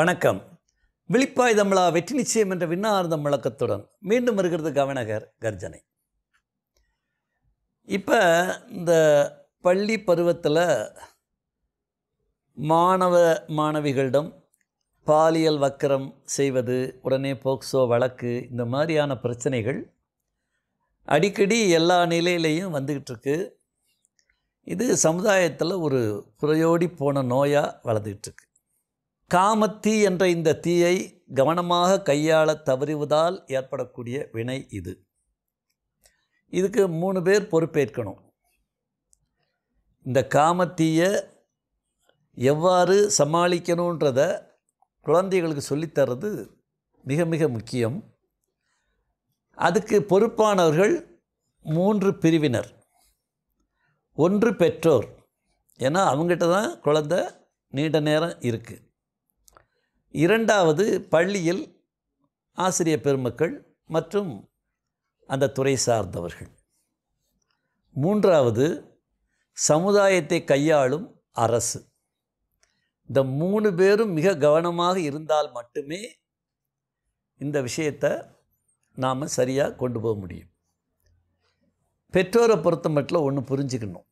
வணக்கம் விழிப்பாய் தமிழா வெற்றி நிச்சயம் என்ற விண்ணார்ந்தம் முழக்கத்துடன் மீண்டும் இருக்கிறது கவனகர் கர்ஜனை இப்போ இந்த பள்ளி பருவத்தில் மாணவ மாணவிகளிடம் பாலியல் வக்கரம் செய்வது உடனே போக்சோ வழக்கு இந்த மாதிரியான பிரச்சனைகள் அடிக்கடி எல்லா நிலையிலையும் வந்துக்கிட்டு இருக்கு இது சமுதாயத்தில் ஒரு புறையோடி போன நோயாக வளர்ந்துக்கிட்டு இருக்கு காமத்தீ என்ற இந்த தீயை கவனமாக கையாள தவறுவதால் ஏற்படக்கூடிய வினை இது இதுக்கு மூணு பேர் பொறுப்பேற்கணும் இந்த காமத்தீயை எவ்வாறு சமாளிக்கணுன்றத குழந்தைகளுக்கு சொல்லித்தர்றது மிக மிக முக்கியம் அதுக்கு பொறுப்பானவர்கள் மூன்று பிரிவினர் ஒன்று பெற்றோர் ஏன்னா அவங்ககிட்ட தான் குழந்த நீண்ட நேரம் இருக்குது இரண்டாவது பள்ளியில் ஆசிரிய பெருமக்கள் மற்றும் அந்த துறை சார்ந்தவர்கள் மூன்றாவது சமுதாயத்தை கையாளும் அரசு இந்த மூணு பேரும் மிக கவனமாக இருந்தால் மட்டுமே இந்த விஷயத்தை நாம் சரியாக கொண்டு போக முடியும் பெற்றோரை பொறுத்த மட்டும் ஒன்று புரிஞ்சுக்கணும்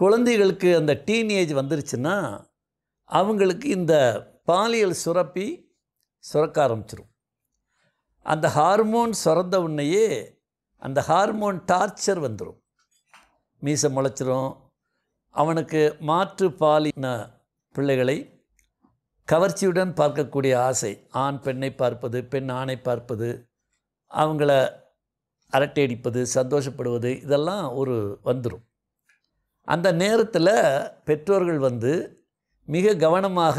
குழந்தைகளுக்கு அந்த டீன் ஏஜ் வந்துருச்சுன்னா அவங்களுக்கு இந்த பாலியல் சுரப்பி சுரக்க ஆரம்பிச்சிடும் அந்த ஹார்மோன் சுரந்த உடனேயே அந்த ஹார்மோன் டார்ச்சர் வந்துடும் மீசை முளைச்சிரும் அவனுக்கு மாற்று பாலின பிள்ளைகளை கவர்ச்சியுடன் பார்க்கக்கூடிய ஆசை ஆண் பெண்ணை பார்ப்பது பெண் ஆணை பார்ப்பது அவங்கள அரட்டையடிப்பது சந்தோஷப்படுவது இதெல்லாம் ஒரு வந்துடும் அந்த நேரத்தில் பெற்றோர்கள் வந்து மிக கவனமாக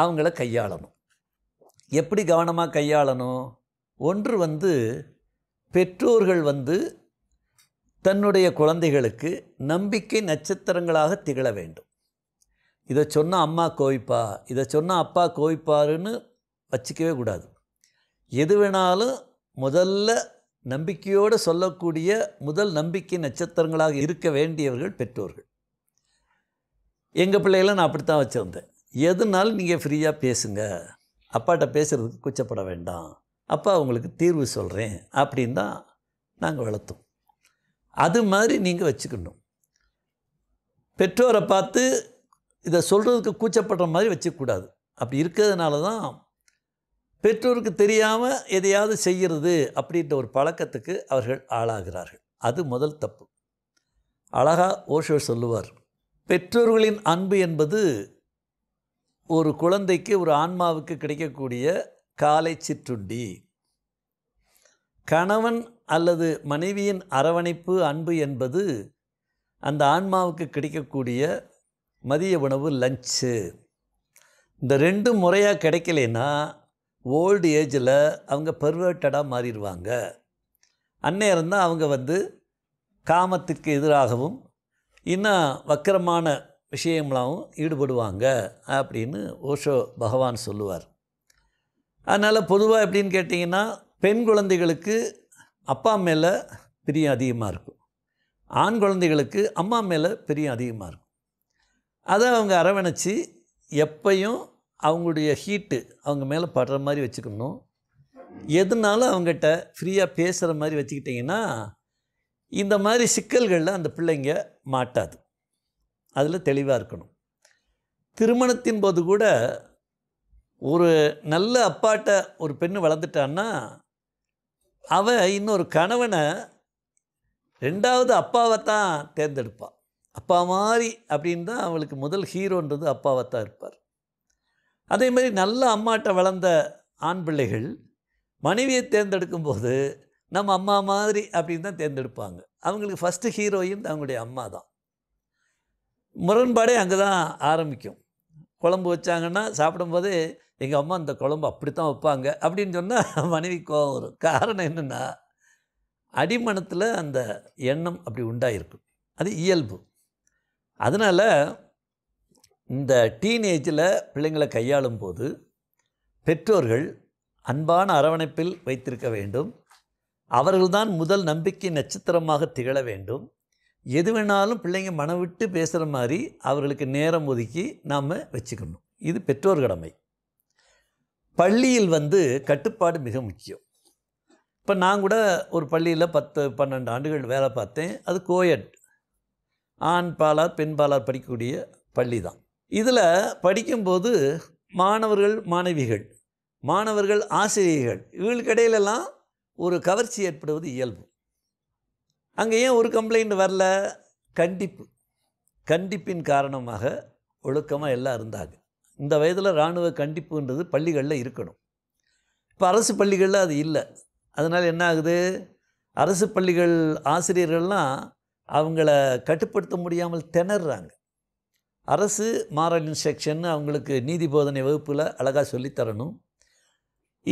அவங்கள கையாளணும் எப்படி கவனமாக கையாளணும் ஒன்று வந்து பெற்றோர்கள் வந்து தன்னுடைய குழந்தைகளுக்கு நம்பிக்கை நட்சத்திரங்களாக திகழ வேண்டும் இதை சொன்னால் அம்மா கோவிப்பா இதை சொன்னால் அப்பா கோவிப்பாருன்னு வச்சிக்கவே கூடாது எது வேணாலும் முதல்ல நம்பிக்கையோடு சொல்லக்கூடிய முதல் நம்பிக்கை நட்சத்திரங்களாக இருக்க வேண்டியவர்கள் பெற்றோர்கள் எங்கள் பிள்ளைகளை நான் அப்படித்தான் வச்சுருந்தேன் எதுனாலும் நீங்கள் ஃப்ரீயாக பேசுங்க அப்பாட்ட பேசுகிறதுக்கு கூச்சப்பட வேண்டாம் அப்பா உங்களுக்கு தீர்வு சொல்கிறேன் அப்படின்னு தான் நாங்கள் வளர்த்தோம் அது மாதிரி நீங்கள் வச்சுக்கணும் பெற்றோரை பார்த்து இதை சொல்கிறதுக்கு கூச்சப்படுற மாதிரி வச்சுக்கூடாது அப்படி இருக்கிறதுனால தான் பெற்றோருக்கு தெரியாமல் எதையாவது செய்கிறது அப்படின்ற ஒரு பழக்கத்துக்கு அவர்கள் ஆளாகிறார்கள் அது முதல் தப்பு அழகாக ஓஷோ சொல்லுவார் பெற்றோர்களின் அன்பு என்பது ஒரு குழந்தைக்கு ஒரு ஆன்மாவுக்கு கிடைக்கக்கூடிய காலை சிற்றுண்டி கணவன் அல்லது மனைவியின் அரவணைப்பு அன்பு என்பது அந்த ஆன்மாவுக்கு கிடைக்கக்கூடிய மதிய உணவு லஞ்சு இந்த ரெண்டும் முறையாக கிடைக்கலைன்னா ஓல்டு ஏஜில் அவங்க பர்வர்ட்டடாக மாறிடுவாங்க அந்நேரம் தான் அவங்க வந்து காமத்துக்கு எதிராகவும் இன்னும் வக்கரமான விஷயம்லாவும் ஈடுபடுவாங்க அப்படின்னு ஓஷோ பகவான் சொல்லுவார் அதனால் பொதுவாக எப்படின்னு கேட்டிங்கன்னா பெண் குழந்தைகளுக்கு அப்பா மேலே பிரியம் அதிகமாக இருக்கும் ஆண் குழந்தைகளுக்கு அம்மா மேலே பிரியம் அதிகமாக இருக்கும் அதை அவங்க அரவணைச்சி எப்பையும் அவங்களுடைய ஹீட்டு அவங்க மேலே படுற மாதிரி வச்சுக்கணும் எதுனாலும் அவங்ககிட்ட ஃப்ரீயாக பேசுகிற மாதிரி வச்சுக்கிட்டிங்கன்னா இந்த மாதிரி சிக்கல்களில் அந்த பிள்ளைங்க மாட்டாது அதில் தெளிவாக இருக்கணும் திருமணத்தின் போது கூட ஒரு நல்ல அப்பாட்ட ஒரு பெண் வளர்ந்துட்டான்னா அவன் இன்னொரு கணவனை ரெண்டாவது அப்பாவை தான் தேர்ந்தெடுப்பாள் அப்பா மாதிரி அப்படின்னு தான் அவளுக்கு முதல் ஹீரோன்றது அப்பாவை தான் இருப்பார் அதே மாதிரி நல்ல அம்மாட்ட வளர்ந்த ஆண் பிள்ளைகள் மனைவியை தேர்ந்தெடுக்கும்போது நம்ம அம்மா மாதிரி அப்படின்னு தான் தேர்ந்தெடுப்பாங்க அவங்களுக்கு ஃபஸ்ட்டு ஹீரோயின் அவங்களுடைய அம்மா தான் முரண்பாடே அங்கே தான் ஆரம்பிக்கும் குழம்பு வச்சாங்கன்னா சாப்பிடும்போது எங்கள் அம்மா அந்த குழம்பு அப்படி தான் வைப்பாங்க அப்படின்னு சொன்னால் மனைவி கோவம் வரும் காரணம் என்னென்னா அடிமனத்தில் அந்த எண்ணம் அப்படி உண்டாயிருக்கும் அது இயல்பு அதனால் இந்த டீனேஜில் பிள்ளைங்களை கையாளும் போது பெற்றோர்கள் அன்பான அரவணைப்பில் வைத்திருக்க வேண்டும் அவர்கள்தான் முதல் நம்பிக்கை நட்சத்திரமாக திகழ வேண்டும் எது வேணாலும் பிள்ளைங்க மனம் விட்டு பேசுகிற மாதிரி அவர்களுக்கு நேரம் ஒதுக்கி நாம் வச்சுக்கணும் இது பெற்றோர் கடமை பள்ளியில் வந்து கட்டுப்பாடு மிக முக்கியம் இப்போ நான் கூட ஒரு பள்ளியில் பத்து பன்னெண்டு ஆண்டுகள் வேலை பார்த்தேன் அது கோயட் ஆண் பாலார் பெண் பாலார் படிக்கக்கூடிய பள்ளி தான் இதில் படிக்கும்போது மாணவர்கள் மாணவிகள் மாணவர்கள் ஆசிரியர்கள் இவர்களுக்கிடையிலெல்லாம் ஒரு கவர்ச்சி ஏற்படுவது இயல்பு அங்கே ஏன் ஒரு கம்ப்ளைண்ட் வரல கண்டிப்பு கண்டிப்பின் காரணமாக ஒழுக்கமாக எல்லாம் இருந்தாங்க இந்த வயதில் இராணுவ கண்டிப்புன்றது பள்ளிகளில் இருக்கணும் இப்போ அரசு பள்ளிகளில் அது இல்லை அதனால் என்ன ஆகுது அரசு பள்ளிகள் ஆசிரியர்கள்லாம் அவங்கள கட்டுப்படுத்த முடியாமல் திணறாங்க அரசு மாரல் இன்ஸ்ட்ரக்ஷன் அவங்களுக்கு நீதி போதனை வகுப்பில் அழகாக சொல்லித்தரணும்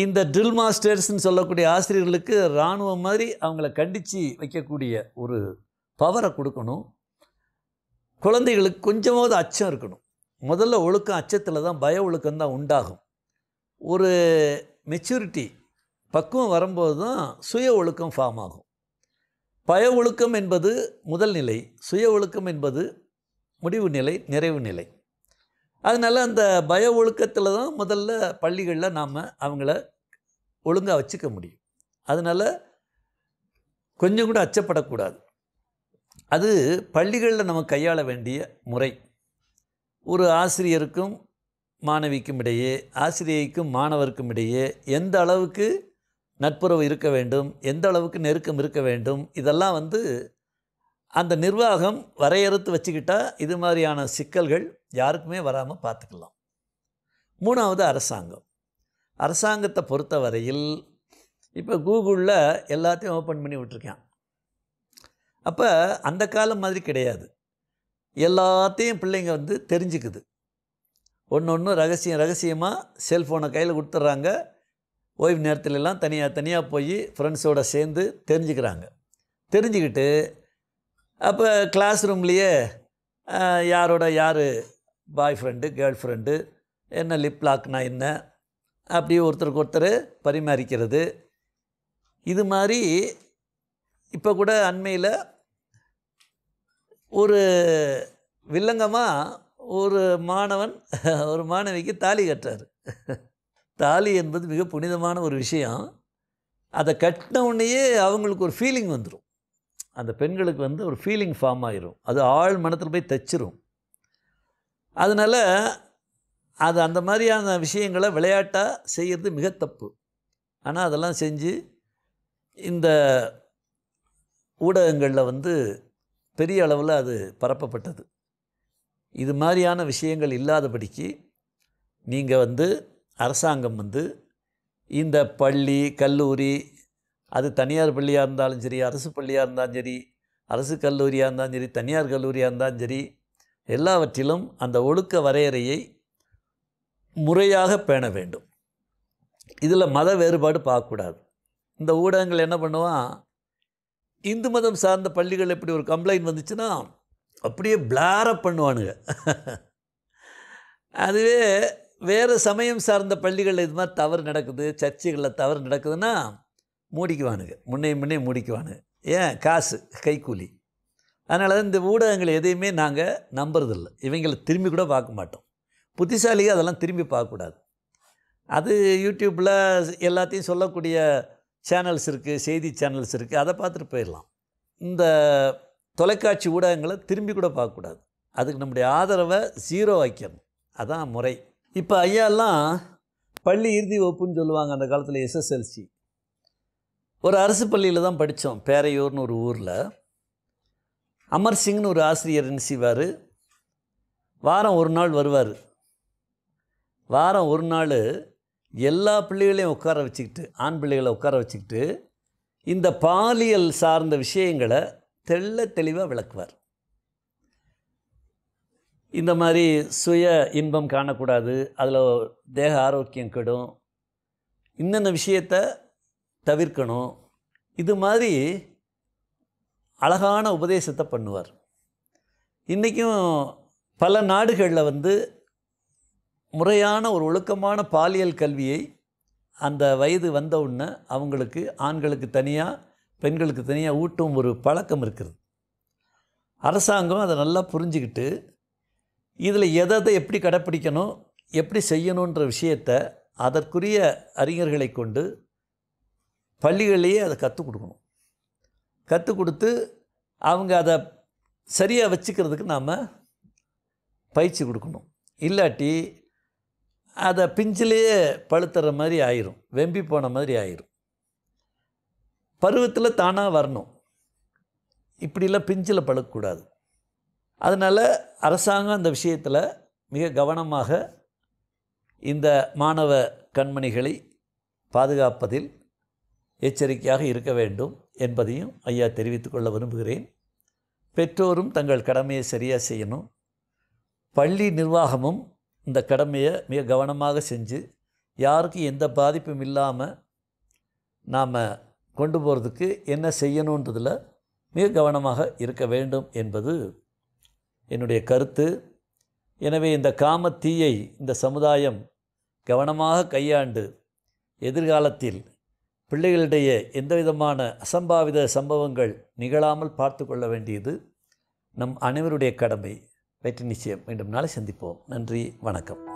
இந்த ட்ரில் மாஸ்டர்ஸ்ன்னு சொல்லக்கூடிய ஆசிரியர்களுக்கு இராணுவம் மாதிரி அவங்கள கண்டித்து வைக்கக்கூடிய ஒரு பவரை கொடுக்கணும் குழந்தைகளுக்கு கொஞ்சமாவது அச்சம் இருக்கணும் முதல்ல ஒழுக்கம் அச்சத்தில் தான் பய ஒழுக்கம் தான் உண்டாகும் ஒரு மெச்சூரிட்டி பக்குவம் வரும்போது தான் சுய ஒழுக்கம் ஃபார்ம் ஆகும் பய ஒழுக்கம் என்பது முதல் நிலை சுய ஒழுக்கம் என்பது முடிவு நிலை நிறைவு நிலை அதனால் அந்த பய ஒழுக்கத்தில் தான் முதல்ல பள்ளிகளில் நாம் அவங்கள ஒழுங்காக வச்சுக்க முடியும் அதனால் கொஞ்சம் கூட அச்சப்படக்கூடாது அது பள்ளிகளில் நம்ம கையாள வேண்டிய முறை ஒரு ஆசிரியருக்கும் மாணவிக்கும் இடையே ஆசிரியைக்கும் மாணவருக்கும் இடையே எந்த அளவுக்கு நட்புறவு இருக்க வேண்டும் எந்த அளவுக்கு நெருக்கம் இருக்க வேண்டும் இதெல்லாம் வந்து அந்த நிர்வாகம் வரையறுத்து வச்சுக்கிட்டால் இது மாதிரியான சிக்கல்கள் யாருக்குமே வராமல் பார்த்துக்கலாம் மூணாவது அரசாங்கம் அரசாங்கத்தை பொறுத்த வரையில் இப்போ கூகுளில் எல்லாத்தையும் ஓப்பன் பண்ணி விட்டுருக்கேன் அப்போ அந்த காலம் மாதிரி கிடையாது எல்லாத்தையும் பிள்ளைங்க வந்து தெரிஞ்சுக்குது ஒன்று ஒன்று ரகசியம் ரகசியமாக செல்ஃபோனை கையில் கொடுத்துட்றாங்க ஓய்வு நேரத்துலலாம் தனியாக தனியாக போய் ஃப்ரெண்ட்ஸோடு சேர்ந்து தெரிஞ்சுக்கிறாங்க தெரிஞ்சுக்கிட்டு அப்போ கிளாஸ் ரூம்லேயே யாரோட யார் பாய் ஃப்ரெண்டு கேர்ள் ஃப்ரெண்டு என்ன லிப் லாக்னா என்ன அப்படி ஒருத்தருக்கு ஒருத்தர் பரிமாறிக்கிறது இது மாதிரி இப்போ கூட அண்மையில் ஒரு வில்லங்கமாக ஒரு மாணவன் ஒரு மாணவிக்கு தாலி கட்டுறாரு தாலி என்பது மிக புனிதமான ஒரு விஷயம் அதை கட்டினவுடனேயே அவங்களுக்கு ஒரு ஃபீலிங் வந்துடும் அந்த பெண்களுக்கு வந்து ஒரு ஃபீலிங் ஃபார்ம் ஆகிரும் அது ஆள் மனத்தில் போய் தச்சிரும் அதனால் அது அந்த மாதிரியான விஷயங்களை விளையாட்டாக செய்கிறது மிக தப்பு ஆனால் அதெல்லாம் செஞ்சு இந்த ஊடகங்களில் வந்து பெரிய அளவில் அது பரப்பப்பட்டது இது மாதிரியான விஷயங்கள் இல்லாதபடிக்கு நீங்கள் வந்து அரசாங்கம் வந்து இந்த பள்ளி கல்லூரி அது தனியார் பள்ளியாக இருந்தாலும் சரி அரசு பள்ளியாக இருந்தாலும் சரி அரசு கல்லூரியாக இருந்தாலும் சரி தனியார் கல்லூரியாக இருந்தாலும் சரி எல்லாவற்றிலும் அந்த ஒழுக்க வரையறையை முறையாக பேண வேண்டும் இதில் மத வேறுபாடு பார்க்கக்கூடாது இந்த ஊடகங்கள் என்ன பண்ணுவான் இந்து மதம் சார்ந்த பள்ளிகள் எப்படி ஒரு கம்ப்ளைண்ட் வந்துச்சுன்னா அப்படியே பிளாரப் பண்ணுவானுங்க அதுவே வேறு சமயம் சார்ந்த பள்ளிகளில் இது மாதிரி தவறு நடக்குது சர்ச்சைகளில் தவறு நடக்குதுன்னா மூடிக்குவானுங்க முன்னே முன்னே மூடிக்குவானுங்க ஏன் காசு கைக்கூலி அதனால் இந்த ஊடகங்கள் எதையுமே நாங்கள் நம்புறதில்ல இவங்களை திரும்பி கூட பார்க்க மாட்டோம் புத்திசாலியாக அதெல்லாம் திரும்பி பார்க்கக்கூடாது அது யூடியூப்பில் எல்லாத்தையும் சொல்லக்கூடிய சேனல்ஸ் இருக்குது செய்தி சேனல்ஸ் இருக்குது அதை பார்த்துட்டு போயிடலாம் இந்த தொலைக்காட்சி ஊடகங்களை திரும்பி கூட பார்க்கக்கூடாது அதுக்கு நம்முடைய ஆதரவை ஜீரோ வைக்கணும் அதான் முறை இப்போ ஐயாலாம் பள்ளி இறுதி வகுப்புன்னு சொல்லுவாங்க அந்த காலத்தில் எஸ்எஸ்எல்சி ஒரு அரசு பள்ளியில் தான் படித்தோம் பேரையூர்னு ஒரு ஊரில் அமர் சிங்னு ஒரு ஆசிரியர் செய்வார் வாரம் ஒரு நாள் வருவார் வாரம் ஒரு நாள் எல்லா பிள்ளைகளையும் உட்கார வச்சுக்கிட்டு ஆண் பிள்ளைகளை உட்கார வச்சுக்கிட்டு இந்த பாலியல் சார்ந்த விஷயங்களை தெள்ள தெளிவாக விளக்குவார் இந்த மாதிரி சுய இன்பம் காணக்கூடாது அதில் தேக ஆரோக்கியம் கெடும் இன்னென்ன விஷயத்தை தவிர்க்கணும் இது மாதிரி அழகான உபதேசத்தை பண்ணுவார் இன்றைக்கும் பல நாடுகளில் வந்து முறையான ஒரு ஒழுக்கமான பாலியல் கல்வியை அந்த வயது வந்த உடனே அவங்களுக்கு ஆண்களுக்கு தனியாக பெண்களுக்கு தனியாக ஊட்டும் ஒரு பழக்கம் இருக்கிறது அரசாங்கம் அதை நல்லா புரிஞ்சுக்கிட்டு இதில் எதை எப்படி கடைப்பிடிக்கணும் எப்படி செய்யணுன்ற விஷயத்தை அதற்குரிய அறிஞர்களை கொண்டு பள்ளிகள்லேயே அதை கற்றுக் கொடுக்கணும் கற்றுக் கொடுத்து அவங்க அதை சரியாக வச்சுக்கிறதுக்கு நாம் பயிற்சி கொடுக்கணும் இல்லாட்டி அதை பிஞ்சிலேயே பழுத்துற மாதிரி ஆயிரும் வெம்பி போன மாதிரி ஆயிரும் பருவத்தில் தானாக வரணும் இப்படிலாம் பிஞ்சில் பழுக்கக்கூடாது அதனால் அரசாங்கம் அந்த விஷயத்தில் மிக கவனமாக இந்த மாணவ கண்மணிகளை பாதுகாப்பதில் எச்சரிக்கையாக இருக்க வேண்டும் என்பதையும் ஐயா தெரிவித்துக்கொள்ள விரும்புகிறேன் பெற்றோரும் தங்கள் கடமையை சரியாக செய்யணும் பள்ளி நிர்வாகமும் இந்த கடமையை மிக கவனமாக செஞ்சு யாருக்கும் எந்த பாதிப்பும் இல்லாமல் நாம் கொண்டு போகிறதுக்கு என்ன செய்யணுன்றதில் மிக கவனமாக இருக்க வேண்டும் என்பது என்னுடைய கருத்து எனவே இந்த காமத்தீயை இந்த சமுதாயம் கவனமாக கையாண்டு எதிர்காலத்தில் பிள்ளைகளிடையே எந்த விதமான அசம்பாவித சம்பவங்கள் நிகழாமல் பார்த்து கொள்ள வேண்டியது நம் அனைவருடைய கடமை வெற்றி நிச்சயம் மீண்டும் நாளை சந்திப்போம் நன்றி வணக்கம்